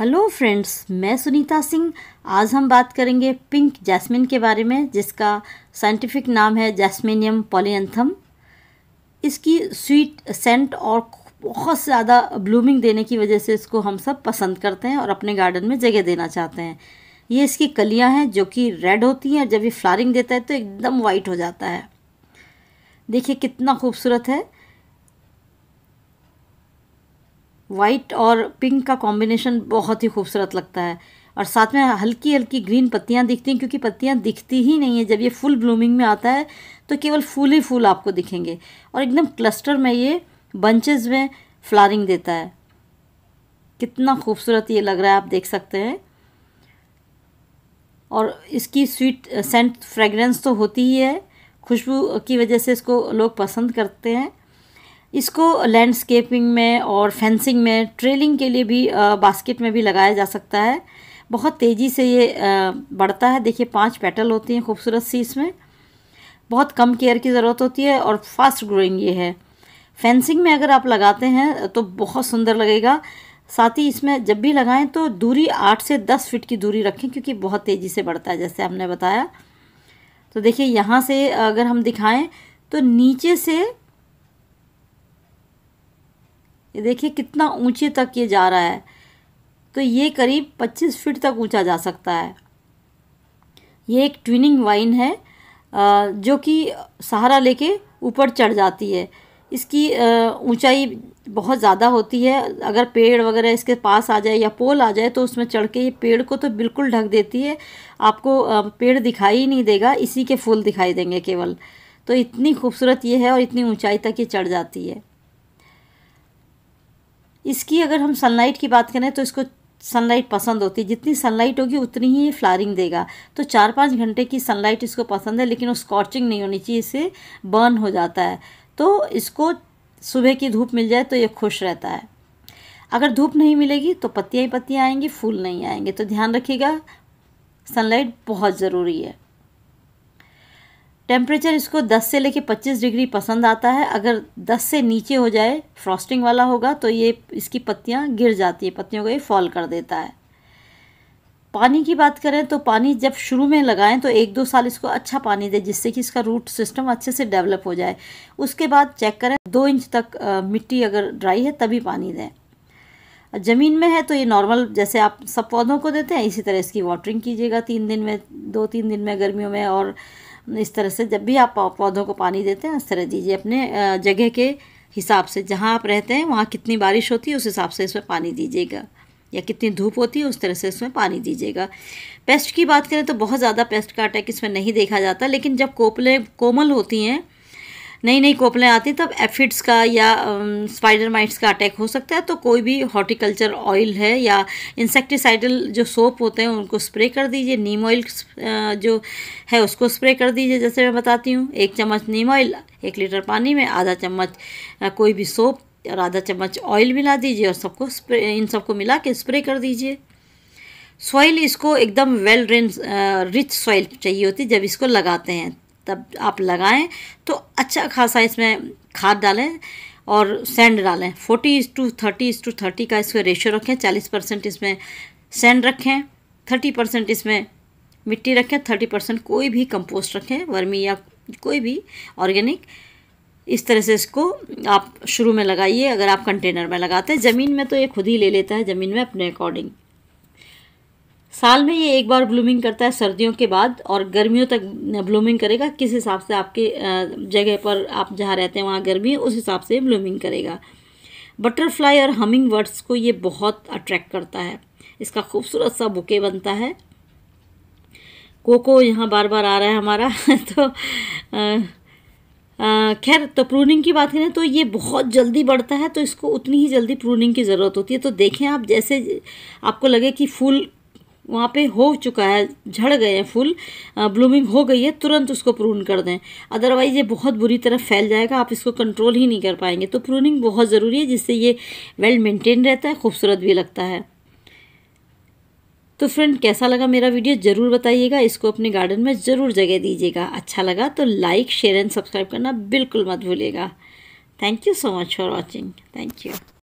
hello friends मैं सुनीता सिंह आज हम बात करेंगे पिंक जैस्मिन के बारे में जिसका साइंटिफिक नाम है जैस्मिनियम पॉलीएंथम इसकी स्वीट सेंट और बहुत ज़्यादा ब्लूमिंग देने की वजह से इसको हम सब पसंद करते हैं और अपने गार्डन में जगह देना चाहते हैं ये इसकी कलियां हैं जो कि रेड होती हैं जब ये फ्लारिंग देता है तो एकदम वाइट हो जाता है देखिए कितना खूबसूरत है वाइट और पिंक का कॉम्बिनेशन बहुत ही खूबसूरत लगता है और साथ में हल्की हल्की ग्रीन पत्तियाँ दिखती हैं क्योंकि पत्तियाँ दिखती ही नहीं है जब ये फुल ब्लूमिंग में आता है तो केवल फूल ही फूल आपको दिखेंगे और एकदम क्लस्टर में ये बंचेज में फ्लारिंग देता है कितना खूबसूरत ये लग रहा है आप देख सकते हैं और इसकी स्वीट सेंट फ्रेगरेंस तो होती ही है खुशबू की वजह से इसको लोग पसंद करते हैं इसको लैंडस्केपिंग में और फेंसिंग में ट्रेलिंग के लिए भी बास्केट में भी लगाया जा सकता है बहुत तेज़ी से ये बढ़ता है देखिए पांच पेटल होती हैं खूबसूरत सी इसमें बहुत कम केयर की ज़रूरत होती है और फास्ट ग्रोइंग ये है फेंसिंग में अगर आप लगाते हैं तो बहुत सुंदर लगेगा साथ ही इसमें जब भी लगाएं तो दूरी आठ से दस फिट की दूरी रखें क्योंकि बहुत तेज़ी से बढ़ता है जैसे हमने बताया तो देखिए यहाँ से अगर हम दिखाएं तो नीचे से ये देखिए कितना ऊंचे तक ये जा रहा है तो ये करीब 25 फीट तक ऊंचा जा सकता है ये एक ट्विनिंग वाइन है जो कि सहारा लेके ऊपर चढ़ जाती है इसकी ऊंचाई बहुत ज़्यादा होती है अगर पेड़ वगैरह इसके पास आ जाए या पोल आ जाए तो उसमें चढ़ के ये पेड़ को तो बिल्कुल ढक देती है आपको पेड़ दिखाई नहीं देगा इसी के फूल दिखाई देंगे केवल तो इतनी खूबसूरत ये है और इतनी ऊंचाई तक ये चढ़ जाती है इसकी अगर हम सनलाइट की बात करें तो इसको सनलाइट पसंद होती है जितनी सनलाइट होगी उतनी ही ये फ्लारिंग देगा तो चार पाँच घंटे की सनलाइट इसको पसंद है लेकिन वो स्कॉचिंग नहीं होनी चाहिए इससे बर्न हो जाता है तो इसको सुबह की धूप मिल जाए तो ये खुश रहता है अगर धूप नहीं मिलेगी तो पत्तियाँ ही पत्तियाँ आएंगी फूल नहीं आएंगे तो ध्यान रखिएगा सनलाइट बहुत ज़रूरी है टेम्परेचर इसको 10 से लेके 25 डिग्री पसंद आता है अगर 10 से नीचे हो जाए फ्रॉस्टिंग वाला होगा तो ये इसकी पत्तियाँ गिर जाती है पत्तियों को ये फॉल कर देता है पानी की बात करें तो पानी जब शुरू में लगाएं तो एक दो साल इसको अच्छा पानी दें जिससे कि इसका रूट सिस्टम अच्छे से डेवलप हो जाए उसके बाद चेक करें दो इंच तक मिट्टी अगर ड्राई है तभी पानी दें ज़मीन में है तो ये नॉर्मल जैसे आप सब पौधों को देते हैं इसी तरह इसकी वाटरिंग कीजिएगा तीन दिन में दो तीन दिन में गर्मियों में और इस तरह से जब भी आप पौधों को पानी देते हैं इस तरह दीजिए अपने जगह के हिसाब से जहाँ आप रहते हैं वहाँ कितनी बारिश होती है उस हिसाब से इसमें पानी दीजिएगा या कितनी धूप होती है उस तरह से इसमें पानी दीजिएगा पेस्ट की बात करें तो बहुत ज़्यादा पेस्ट का अटैक इसमें नहीं देखा जाता लेकिन जब कोपले कोमल होती हैं नई नई कोपलें आती तब एफिड्स का या स्पाइडर माइट्स का अटैक हो सकता है तो कोई भी हॉर्टिकल्चर ऑयल है या इंसेक्टिसाइडल जो सोप होते हैं उनको स्प्रे कर दीजिए नीम ऑयल जो है उसको स्प्रे कर दीजिए जैसे मैं बताती हूँ एक चम्मच नीम ऑयल एक लीटर पानी में आधा चम्मच कोई भी सोप और आधा चम्मच ऑयल मिला दीजिए और सबको स्प्रे इन सबको मिला के स्प्रे कर दीजिए सॉइल इसको एकदम वेल ड्रेन रिच सॉइल चाहिए होती जब इसको लगाते हैं तब आप लगाएं तो अच्छा खासा इसमें खाद डालें और सैंड डालें forty is to thirty is to thirty का इसमें रेशो रखें चालीस परसेंट इसमें सैंड रखें थर्टी परसेंट इसमें मिट्टी रखें थर्टी परसेंट कोई भी कंपोस्ट रखें वर्मी या कोई भी ऑर्गेनिक इस तरह से इसको आप शुरू में लगाइए अगर आप कंटेनर में लगाते हैं ज़मीन में तो ये खुद ही ले लेता है ज़मीन में अपने अकॉर्डिंग साल में ये एक बार ब्लूमिंग करता है सर्दियों के बाद और गर्मियों तक ब्लूमिंग करेगा किस हिसाब से आपके जगह पर आप जहाँ रहते हैं वहाँ गर्मी उस हिसाब से ब्लूमिंग करेगा बटरफ्लाई और हमिंग वर्ड्स को ये बहुत अट्रैक्ट करता है इसका खूबसूरत सा बुके बनता है कोको यहाँ बार बार आ रहा है हमारा तो खैर तो प्रूनिंग की बात करें तो ये बहुत जल्दी बढ़ता है तो इसको उतनी ही जल्दी प्रूनिंग की ज़रूरत होती है तो देखें आप जैसे आपको लगे कि फूल वहाँ पे हो चुका है झड़ गए हैं फूल ब्लूमिंग हो गई है तुरंत उसको प्रून कर दें अदरवाइज़ ये बहुत बुरी तरह फैल जाएगा आप इसको कंट्रोल ही नहीं कर पाएंगे तो प्रूनिंग बहुत ज़रूरी है जिससे ये वेल मेंटेन रहता है खूबसूरत भी लगता है तो फ्रेंड कैसा लगा मेरा वीडियो ज़रूर बताइएगा इसको अपने गार्डन में ज़रूर जगह दीजिएगा अच्छा लगा तो लाइक शेयर एंड सब्सक्राइब करना बिल्कुल मत भूलिएगा thank you so much for watching thank you